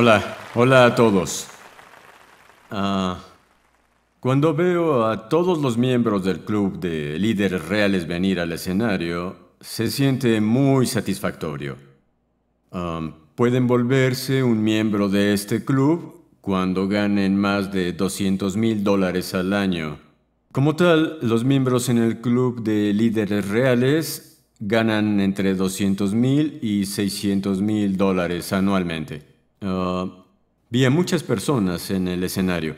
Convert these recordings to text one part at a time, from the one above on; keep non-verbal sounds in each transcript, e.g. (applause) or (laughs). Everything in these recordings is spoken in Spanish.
Hola, hola a todos. Ah, cuando veo a todos los miembros del club de líderes reales venir al escenario, se siente muy satisfactorio. pueden volverse un miembro de este club cuando ganen más de 200 mil dólares al año. Como tal, los miembros en el club de líderes reales ganan entre 200 mil y 600 mil dólares anualmente. Ah, vi a muchas personas en el escenario,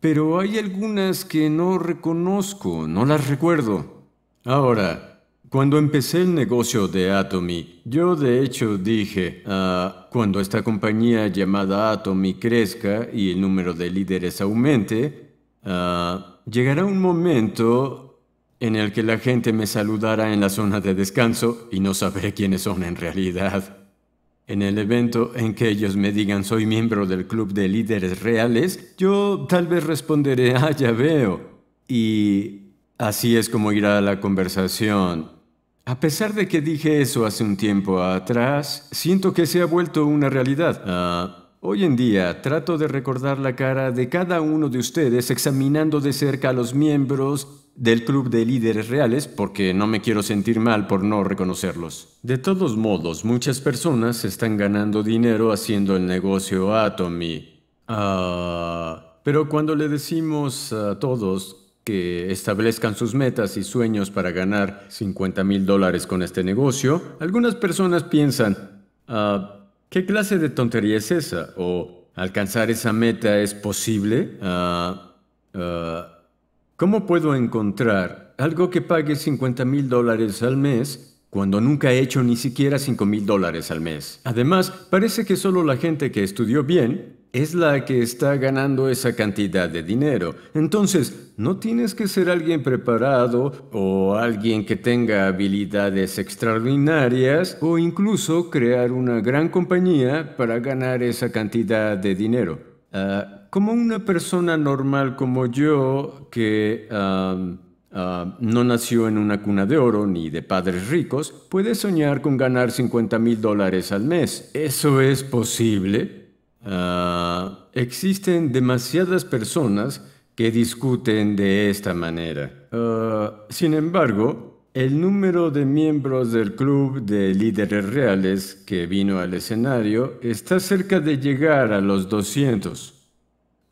pero hay algunas que no reconozco, no las recuerdo. Ahora, cuando empecé el negocio de Atomy, yo de hecho dije, ah, cuando esta compañía llamada Atomy crezca y el número de líderes aumente, ah, llegará un momento en el que la gente me saludará en la zona de descanso y no sabré quiénes son en realidad. En el evento en que ellos me digan soy miembro del club de líderes reales, yo tal vez responderé, ah, ya veo. Y así es como irá la conversación. A pesar de que dije eso hace un tiempo atrás, siento que se ha vuelto una realidad. Ah, Hoy en día trato de recordar la cara de cada uno de ustedes examinando de cerca a los miembros del Club de Líderes Reales porque no me quiero sentir mal por no reconocerlos. De todos modos, muchas personas están ganando dinero haciendo el negocio Atomy. Ah... pero cuando le decimos a todos que establezcan sus metas y sueños para ganar 50 mil dólares con este negocio, algunas personas piensan, ah... ¿Qué clase de tontería es esa? ¿O alcanzar esa meta es posible? Ah, ah, ¿Cómo puedo encontrar algo que pague 50 mil dólares al mes cuando nunca he hecho ni siquiera 5 mil dólares al mes? Además, parece que solo la gente que estudió bien es la que está ganando esa cantidad de dinero. Entonces, no tienes que ser alguien preparado o alguien que tenga habilidades extraordinarias o incluso crear una gran compañía para ganar esa cantidad de dinero. Ah, como una persona normal como yo que... no nació en una cuna de oro ni de padres ricos, puede soñar con ganar 50 mil dólares al mes. ¿Eso es posible? Ah, existen demasiadas personas que discuten de esta manera. Ah, sin embargo, el número de miembros del club de líderes reales que vino al escenario está cerca de llegar a los 200.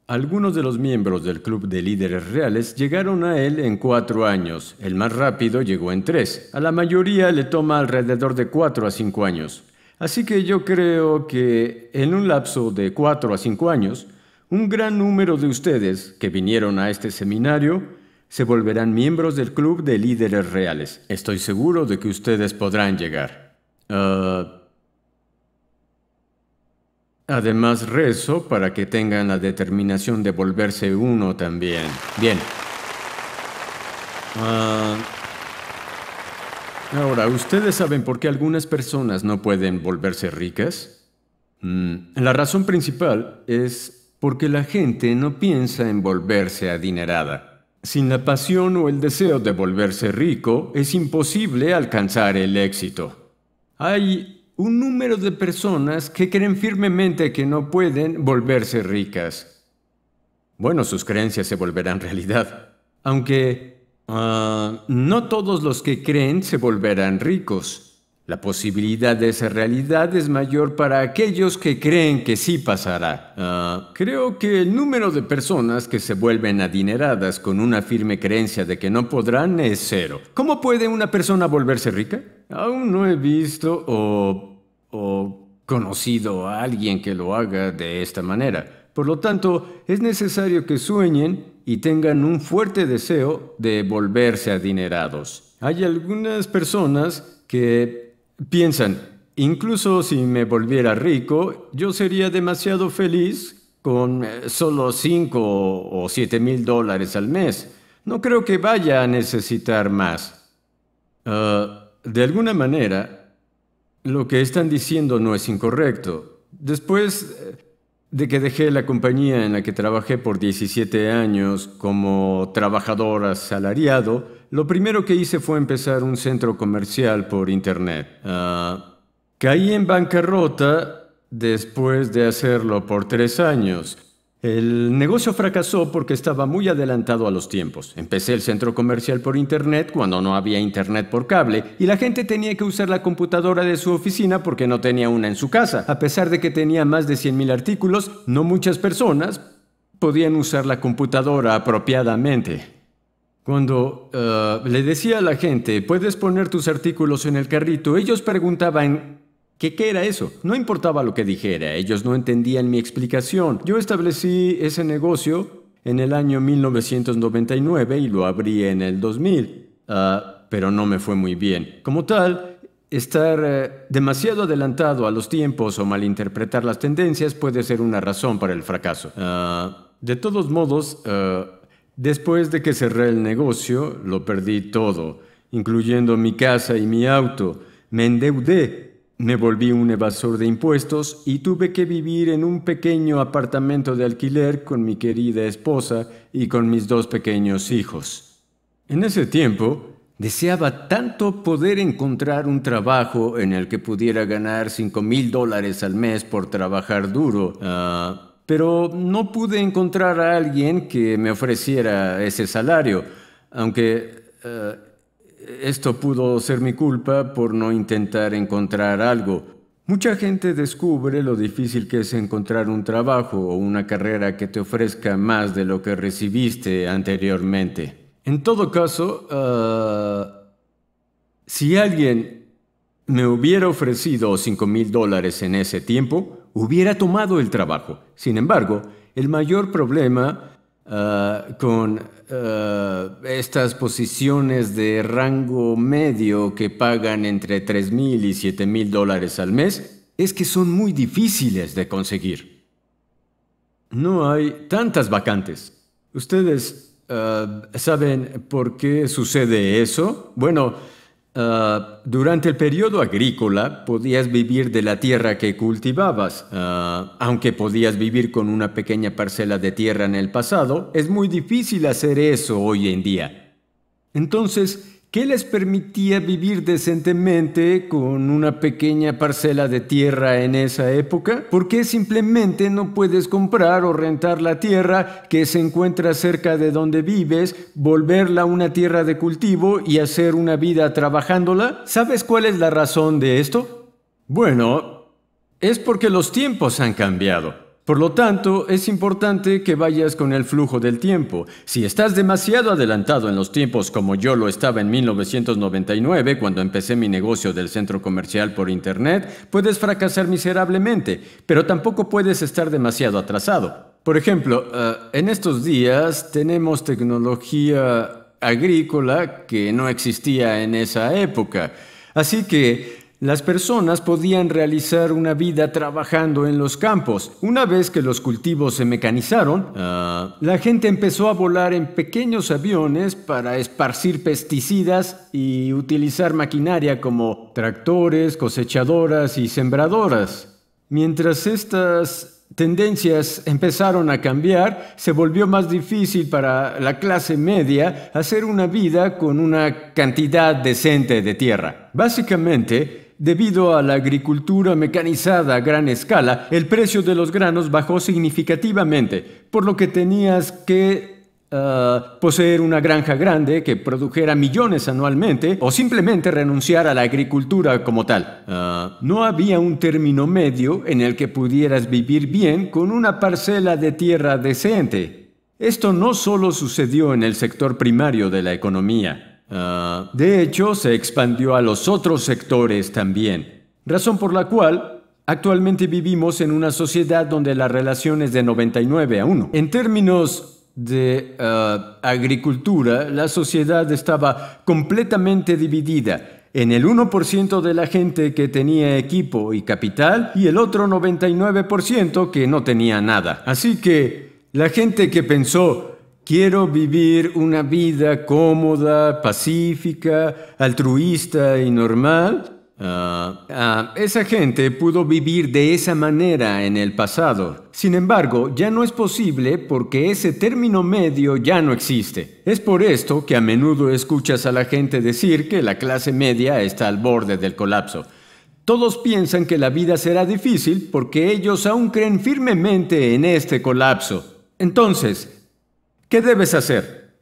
Algunos de los miembros del Club de Líderes Reales llegaron a él en cuatro años. El más rápido llegó en tres. A la mayoría le toma alrededor de cuatro a cinco años. Así que yo creo que en un lapso de cuatro a cinco años, un gran número de ustedes que vinieron a este seminario se volverán miembros del Club de Líderes Reales. Estoy seguro de que ustedes podrán llegar. Ah, además rezo para que tengan la determinación de volverse uno también. Bien. Ah, Ahora, ¿ustedes saben por qué algunas personas no pueden volverse ricas? Mm, la razón principal es porque la gente no piensa en volverse adinerada. Sin la pasión o el deseo de volverse rico, es imposible alcanzar el éxito. Hay un número de personas que creen firmemente que no pueden volverse ricas. Bueno, sus creencias se volverán (laughs) realidad. Aunque Ah, no todos los que creen se volverán ricos. La posibilidad de esa realidad es mayor para aquellos que creen que sí pasará. Ah, creo que el número de personas que se vuelven adineradas con una firme creencia de que no podrán es cero. ¿Cómo puede una persona volverse rica? Aún no he visto o, o conocido a alguien que lo haga de esta manera. Por lo tanto, es necesario que sueñen y tengan un fuerte deseo de volverse adinerados. Hay algunas personas que piensan, incluso si me volviera rico, yo sería demasiado feliz con eh, solo 5 o 7 mil dólares al mes. No creo que vaya a necesitar más. Ah, de alguna manera, lo que están diciendo no es incorrecto. Después, eh, de que dejé la compañía en la que trabajé por 17 años como trabajador asalariado, lo primero que hice fue empezar un centro comercial por Internet. Ah, caí en bancarrota después de hacerlo por tres años. El negocio fracasó porque estaba muy adelantado a los tiempos. Empecé el centro comercial por Internet cuando no había Internet por cable y la gente tenía que usar la computadora de su oficina porque no tenía una en su casa. A pesar de que tenía más de 100.000 artículos, no muchas personas podían usar la computadora apropiadamente. Cuando eh, le decía a la gente, puedes poner tus artículos en el carrito, ellos preguntaban, ¿Qué, era eso? No importaba lo que dijera, ellos no entendían mi explicación. Yo establecí ese negocio en el año 1999 y lo abrí en el 2000, ah, pero no me fue muy bien. Como tal, estar eh, demasiado adelantado a los tiempos o malinterpretar las tendencias puede ser una razón para el fracaso. Ah, de todos modos, ah, después de que cerré el negocio, lo perdí todo, incluyendo mi casa y mi auto. Me endeudé me volví un evasor de impuestos y tuve que vivir en un pequeño apartamento de alquiler con mi querida esposa y con mis dos pequeños hijos. En ese tiempo, deseaba tanto poder encontrar un trabajo en el que pudiera ganar 5 mil dólares al mes por trabajar duro, ah, pero no pude encontrar a alguien que me ofreciera ese salario, aunque... Ah, esto pudo ser mi culpa por no intentar encontrar algo. Mucha gente descubre lo difícil que es encontrar un trabajo o una carrera que te ofrezca más de lo que recibiste anteriormente. En todo caso, ah, si alguien me hubiera ofrecido 5 mil dólares en ese tiempo, hubiera tomado el trabajo. Sin embargo, el mayor problema eh, con eh, estas posiciones de rango medio que pagan entre 3.000 y 7.000 mil dólares al mes es que son muy difíciles de conseguir. No hay tantas vacantes. Ustedes eh, saben por qué sucede eso. Bueno, Ah, durante el periodo agrícola podías vivir de la tierra que cultivabas. Ah, aunque podías vivir con una pequeña parcela de tierra en el pasado, es muy difícil hacer eso hoy en día. Entonces, ¿Qué les permitía vivir decentemente con una pequeña parcela de tierra en esa época, porque simplemente no puedes comprar o rentar la tierra que se encuentra cerca de donde vives, volverla una tierra de cultivo y hacer una vida trabajándola. ¿Sabes cuál es la razón de esto? Bueno, es porque los tiempos han cambiado. Por lo tanto, es importante que vayas con el flujo del tiempo. Si estás demasiado adelantado en los tiempos como yo lo estaba en 1999 cuando empecé mi negocio del centro comercial por Internet, puedes fracasar miserablemente, pero tampoco puedes estar demasiado atrasado. Por ejemplo, eh, en estos días tenemos tecnología agrícola que no existía en esa época. Así que las personas podían realizar una vida trabajando en los campos. Una vez que los cultivos se mecanizaron, ah. la gente empezó a volar en pequeños aviones para esparcir pesticidas y utilizar maquinaria como tractores, cosechadoras y sembradoras. Mientras estas tendencias empezaron a cambiar, se volvió más difícil para la clase media hacer una vida con una cantidad decente de tierra. Básicamente, Debido a la agricultura mecanizada a gran escala, el precio de los granos bajó significativamente, por lo que tenías que ah, poseer una granja grande que produjera millones anualmente o simplemente renunciar a la agricultura como tal. Ah, no había un término medio en el que pudieras vivir bien con una parcela de tierra decente. Esto no solo sucedió en el sector primario de la economía, Ah, de hecho, se expandió a los otros sectores también, razón por la cual actualmente vivimos en una sociedad donde la relación es de 99 a 1. En términos de ah, agricultura, la sociedad estaba completamente dividida en el 1% de la gente que tenía equipo y capital y el otro 99% que no tenía nada. Así que la gente que pensó Quiero vivir una vida cómoda, pacífica, altruista y normal. Ah, ah, esa gente pudo vivir de esa manera en el pasado. Sin embargo, ya no es posible porque ese término medio ya no existe. Es por esto que a menudo escuchas a la gente decir que la clase media está al borde del colapso. Todos piensan que la vida será difícil porque ellos aún creen firmemente en este colapso. Entonces, ¿Qué debes hacer?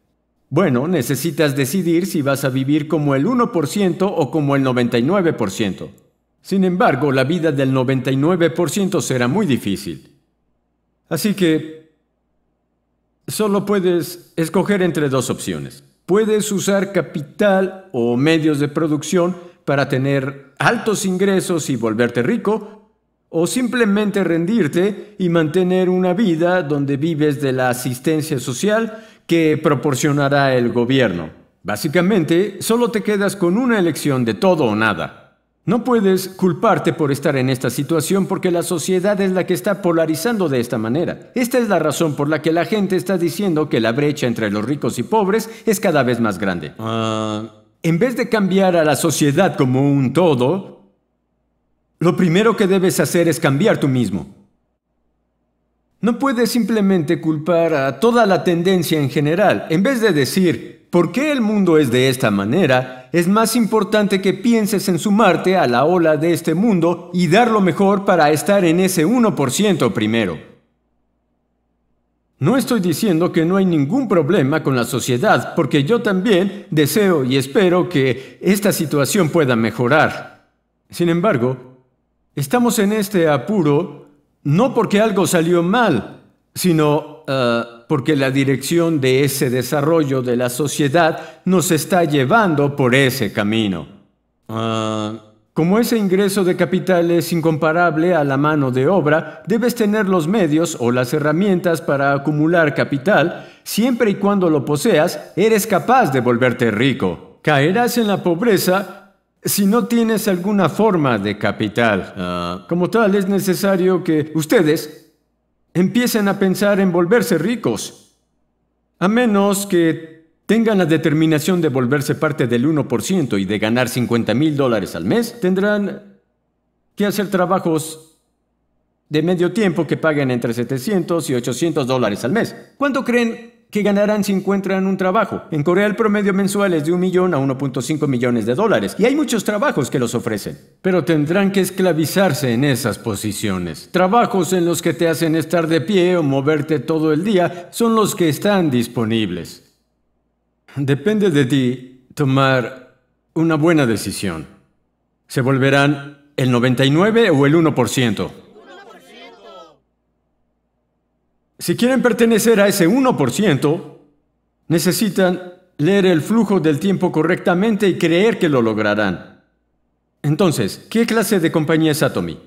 Bueno, necesitas decidir si vas a vivir como el 1% o como el 99%. Sin embargo, la vida del 99% será muy difícil. Así que solo puedes escoger entre dos opciones. Puedes usar capital o medios de producción para tener altos ingresos y volverte rico, o simplemente rendirte y mantener una vida donde vives de la asistencia social que proporcionará el gobierno. Básicamente, solo te quedas con una elección de todo o nada. No puedes culparte por estar en esta situación porque la sociedad es la que está polarizando de esta manera. Esta es la razón por la que la gente está diciendo que la brecha entre los ricos y pobres es cada vez más grande. Ah. en vez de cambiar a la sociedad como un todo, lo primero que debes hacer es cambiar tú mismo. No puedes simplemente culpar a toda la tendencia en general. En vez de decir, ¿por qué el mundo es de esta manera? Es más importante que pienses en sumarte a la ola de este mundo y dar lo mejor para estar en ese 1% primero. No estoy diciendo que no hay ningún problema con la sociedad, porque yo también deseo y espero que esta situación pueda mejorar. Sin embargo, Estamos en este apuro no porque algo salió mal, sino eh, porque la dirección de ese desarrollo de la sociedad nos está llevando por ese camino. Eh, como ese ingreso de capital es incomparable a la mano de obra, debes tener los medios o las herramientas para acumular capital. Siempre y cuando lo poseas, eres capaz de volverte rico. Caerás en la pobreza si no tienes alguna forma de capital, ah. como tal, es necesario que ustedes empiecen a pensar en volverse ricos. A menos que tengan la determinación de volverse parte del 1% y de ganar 50 mil dólares al mes, tendrán que hacer trabajos de medio tiempo que paguen entre 700 y 800 dólares al mes. ¿Cuánto creen que ganarán si encuentran un trabajo. En Corea el promedio mensual es de un millón a 1.5 millones de dólares y hay muchos trabajos que los ofrecen. Pero tendrán que esclavizarse en esas posiciones. Trabajos en los que te hacen estar de pie o moverte todo el día son los que están disponibles. Depende de ti tomar una buena decisión. Se volverán el 99 o el 1%. Si quieren pertenecer a ese 1%, necesitan leer el flujo del tiempo correctamente y creer que lo lograrán. Entonces, ¿qué clase de compañía es Atomy?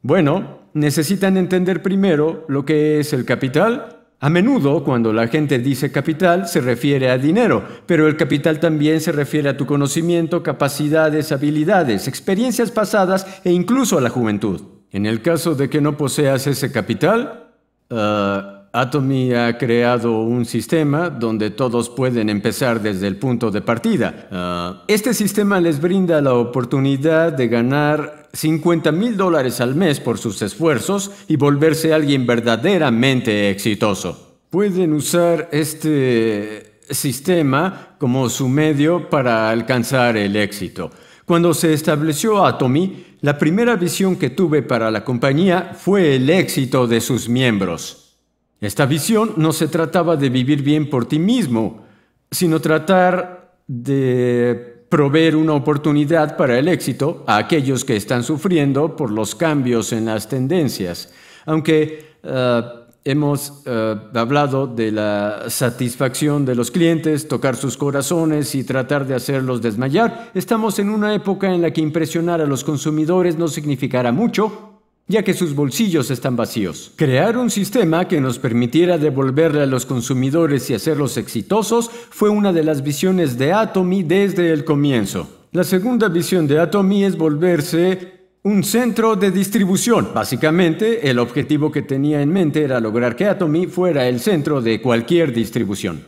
Bueno, necesitan entender primero lo que es el capital. A menudo, cuando la gente dice capital, se refiere a dinero, pero el capital también se refiere a tu conocimiento, capacidades, habilidades, experiencias pasadas e incluso a la juventud. En el caso de que no poseas ese capital, Ah, Atomy ha creado un sistema donde todos pueden empezar desde el punto de partida. Ah, este sistema les brinda la oportunidad de ganar 50 mil dólares al mes por sus esfuerzos y volverse alguien verdaderamente exitoso. Pueden usar este sistema como su medio para alcanzar el éxito. Cuando se estableció Atomy, la primera visión que tuve para la compañía fue el éxito de sus miembros. Esta visión no se trataba de vivir bien por ti mismo, sino tratar de proveer una oportunidad para el éxito a aquellos que están sufriendo por los cambios en las tendencias, aunque eh, hemos eh, hablado de la satisfacción de los clientes, tocar sus corazones y tratar de hacerlos desmayar. Estamos en una época en la que impresionar a los consumidores no significará mucho, ya que sus bolsillos están vacíos. Crear un sistema que nos permitiera devolverle a los consumidores y hacerlos exitosos fue una de las visiones de Atomy desde el comienzo. La segunda visión de Atomy es volverse un centro de distribución. Básicamente, el objetivo que tenía en mente era lograr que Atomy fuera el centro de cualquier distribución.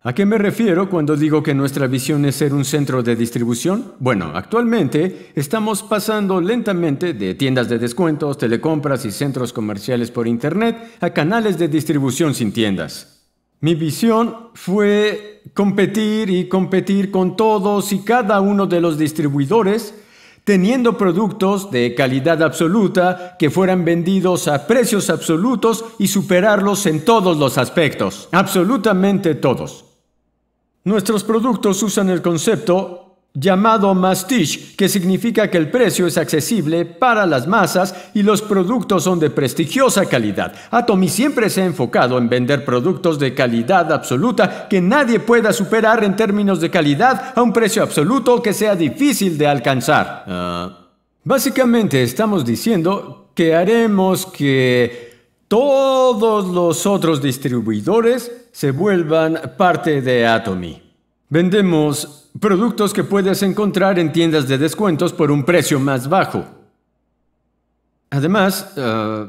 ¿A qué me refiero cuando digo que nuestra visión es ser un centro de distribución? Bueno, actualmente estamos pasando lentamente de tiendas de descuentos, telecompras y centros comerciales por Internet a canales de distribución sin tiendas. Mi visión fue competir y competir con todos y cada uno de los distribuidores teniendo productos de calidad absoluta que fueran vendidos a precios absolutos y superarlos en todos los aspectos, absolutamente todos. Nuestros productos usan el concepto llamado Mastiche, que significa que el precio es accesible para las masas y los productos son de prestigiosa calidad. Atomy siempre se ha enfocado en vender productos de calidad absoluta que nadie pueda superar en términos de calidad a un precio absoluto que sea difícil de alcanzar. Ah. básicamente estamos diciendo que haremos que todos los otros distribuidores se vuelvan parte de Atomy. Vendemos productos que puedes encontrar en tiendas de descuentos por un precio más bajo. Además, eh,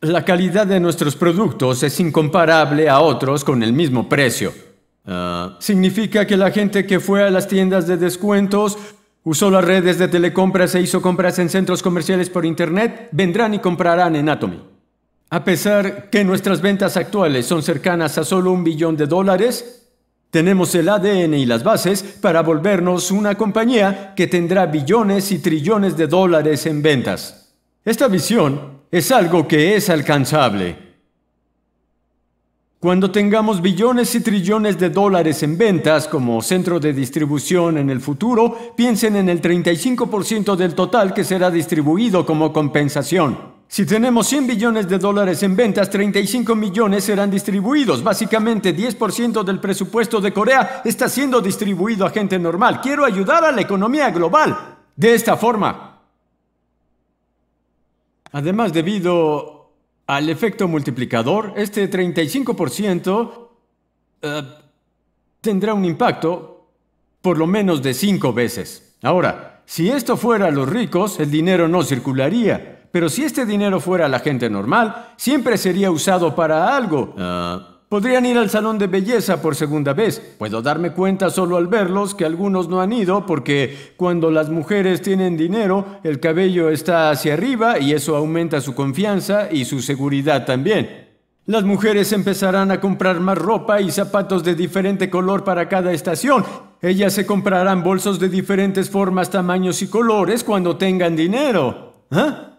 la calidad de nuestros productos es incomparable a otros con el mismo precio. Eh, significa que la gente que fue a las tiendas de descuentos, usó las redes de telecompras e hizo compras en centros comerciales por Internet, vendrán y comprarán en Atomy. A pesar que nuestras ventas actuales son cercanas a solo un billón de dólares, tenemos el ADN y las bases para volvernos una compañía que tendrá billones y trillones de dólares en ventas. Esta visión es algo que es alcanzable. Cuando tengamos billones y trillones de dólares en ventas como centro de distribución en el futuro, piensen en el 35% del total que será distribuido como compensación. Si tenemos 100 billones de dólares en ventas, 35 millones serán distribuidos. Básicamente, 10% del presupuesto de Corea está siendo distribuido a gente normal. Quiero ayudar a la economía global de esta forma. Además, debido al efecto multiplicador, este 35% eh, tendrá un impacto por lo menos de 5 veces. Ahora, si esto fuera a los ricos, el dinero no circularía. Pero si este dinero fuera la gente normal, siempre sería usado para algo. Ah. Podrían ir al salón de belleza por segunda vez. Puedo darme cuenta solo al verlos que algunos no han ido porque cuando las mujeres tienen dinero, el cabello está hacia arriba y eso aumenta su confianza y su seguridad también. Las mujeres empezarán a comprar más ropa y zapatos de diferente color para cada estación. Ellas se comprarán bolsos de diferentes formas, tamaños y colores cuando tengan dinero. ¿Ah?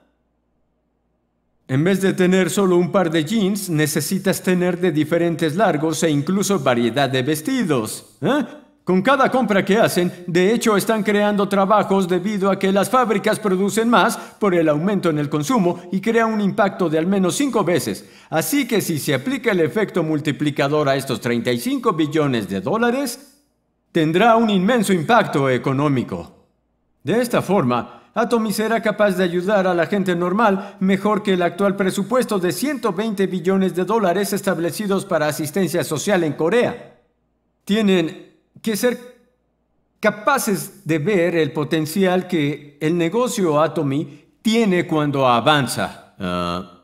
En vez de tener solo un par de jeans, necesitas tener de diferentes largos e incluso variedad de vestidos. ¿eh? Con cada compra que hacen, de hecho están creando trabajos debido a que las fábricas producen más por el aumento en el consumo y crea un impacto de al menos cinco veces. Así que si se aplica el efecto multiplicador a estos 35 billones de dólares, tendrá un inmenso impacto económico. De esta forma, Atomy será capaz de ayudar a la gente normal mejor que el actual presupuesto de 120 billones de dólares establecidos para asistencia social en Corea. Tienen que ser capaces de ver el potencial que el negocio Atomy tiene cuando avanza. Ah,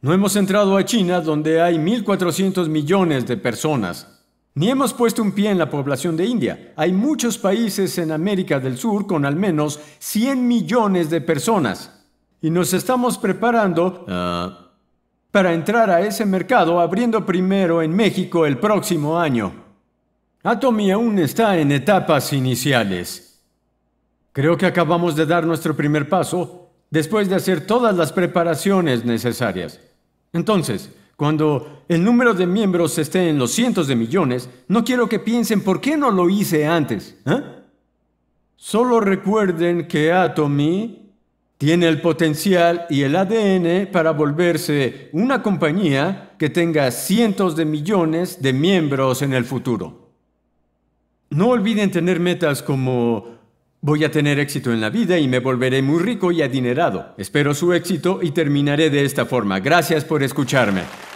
no hemos entrado a China donde hay 1.400 millones de personas. Ni hemos puesto un pie en la población de India. Hay muchos países en América del Sur con al menos 100 millones de personas. Y nos estamos preparando ah, para entrar a ese mercado abriendo primero en México el próximo año. Atomy aún está en etapas iniciales. Creo que acabamos de dar nuestro primer paso después de hacer todas las preparaciones necesarias. Entonces, cuando el número de miembros esté en los cientos de millones, no quiero que piensen por qué no lo hice antes. ¿Ah? Solo recuerden que Atomy tiene el potencial y el ADN para volverse una compañía que tenga cientos de millones de miembros en el futuro. No olviden tener metas como voy a tener éxito en la vida y me volveré muy rico y adinerado. Espero su éxito y terminaré de esta forma. Gracias por escucharme.